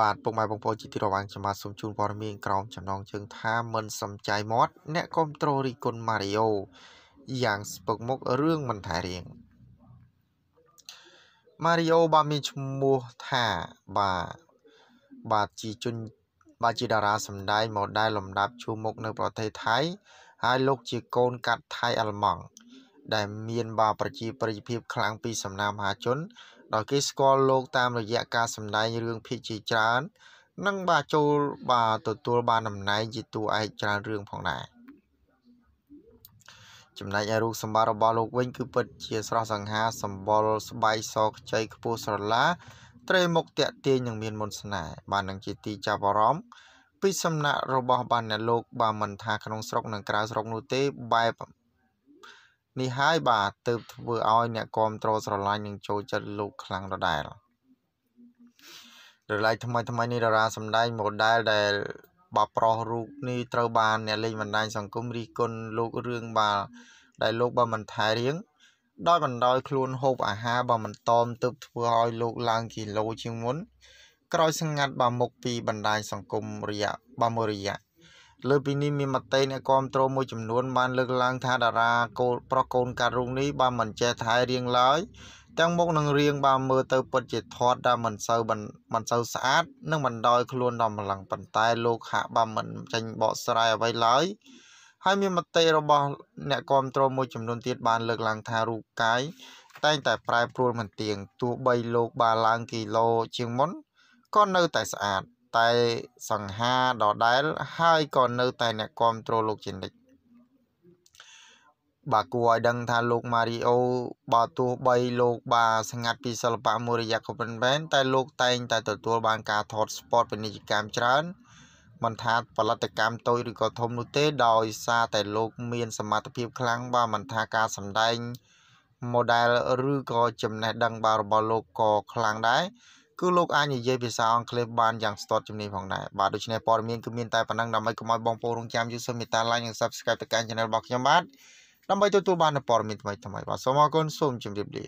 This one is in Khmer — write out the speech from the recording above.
បាទពុកម៉ែបងប្អូនជាទីរាប់អានខ្ញុំបាទសូមជូនព័ត៌មានក្រមចំណងជើងថាមិនសំចៃមាត់អ្នកគមត្រូលរីគុណម៉ារីយ៉ូយ៉ាងស្ពឹកមុខរឿងមិនថែរៀងម៉ារីយ៉ូបាទមានឈ្មោះថាបាទបាទជាជនបាទជាតារាសម្ដែងម៉ូដែលលំដាប់ជួរមុខនៅប្រទេសថៃ ហើយលោកជាកូនកាត់ថៃអាល្លឺម៉ង់ដែលមាន បាទប្រជាប្រិយភាពខ្លាំងពីសំណាមមហាជនដោយគេស្គាល់លោកតាមរយៈការសម្ដែងរឿងភាគជាច្រើននិងបាទចូលបាទទទួល បានតំណែងជាតួឯកច្រើនរឿងផងដែរចំណែកឯរូបសម្បត្តិរបស់លោកវិញ គឺពិត ជាស្រស់សង្ហាសម្បុរស្បែកសខ្ចីខ្ពស់ស្រឡាត្រេមុខតាក់ទាញនិងមានមន្តស្នេហ៍បាននឹងជាទីចាប់អារម្មណ៍ពីសំណាក់របស់បានអ្នកលោកបានមិនថាក្នុងស្រុកនិងក្រៅស្រុកនោះទេបែបនេះហើយបាទទើបធ្វើឲ្យ អ្នកគ្រប់គ្រងស្រឡាញ់និងចូលចិត្តលោកខ្លាំងដដែលរលាយថ្មីថ្មីនេះតារាសម្ដែង model ដែលបាប្រុសរូបនេះត្រូវបានអ្នកលេងបណ្ដាញសង្គមរិះគន់លោករឿងបាល ដែលលោកបើមិនថែរៀងដោយបណ្ដោយខ្លួនហូបអាហារបើមិនតមទើបធ្វើឲ្យលោកឡើង គីឡូជាងមុនក្រោយសង្កាត់បាមុខពីបណ្ដាញសង្គមរយៈបាមួយរយៈលើពីនេះមានមតិអ្នកគាំទ្រមួយចំនួនបាន លើកឡើង ថាតារាកូនប្រុសកូនកាត់រូបនេះបានមិនចេះថែរៀងឡើយទាំងមុខនឹងរៀងបានមើលទៅពិតជាធាត់ដែលមិនសូវមិនសូវស្អាត និងមិនដោយខ្លួនដល់ម្លឹងប៉ុន្តែលោកហាក់បានមិនចេញបកស្រាយអ្វីឡើយហើយមានមតិរបស់ អ្នកគាំទ្រមួយចំនួនទៀតបាន លើកឡើងថារូបកាយតែងតែប្រែប្រួលមិនទៀងទោះបីលោកបានឡើងគីឡូជាងមុនក៏នៅតែស្អាតតែសង្ហាដដែលហើយក៏នៅតែអ្នកគ្រប់គ្រងលោកជានិច្ចបាទគួរឲ្យដឹងថាលោកម៉ារីអូបើទោះបីលោកបាទស្ងាត់ពីសិល្បៈមួយរយៈក៏ប៉ុន្តែតែលោកតែងតែទទួលបានការថតស្ពតពាណិជ្ជកម្មច្រើនមិនថាផលិតកម្មតូចឬក៏ធំនោះទេដោយសារតែលោកមានសមត្ថភាពខ្លាំងបាទមិនថាការសម្ដែង model ឬក៏ចំណេះដឹងបាទរបស់លោកក៏ខ្លាំងដែរគឺលោកអាចនិយាយភាសាអង់គ្លេសបានយ៉ាងស្ទាត់ជំនាញផងដែរបាទដូច្នេះព័ត៌មានគឺមានតែប៉ុណ្ណឹងដើម្បីកុំឲ្យបងប្អូនរងចាំយូសូមមេត្តា like និង subscribe ទៅកាន់ channel របស់ខ្ញុំបាទដើម្បីទទួលបានព័ត៌មានថ្មីៗបាទសូមអរគុណសូមជម្រាបលា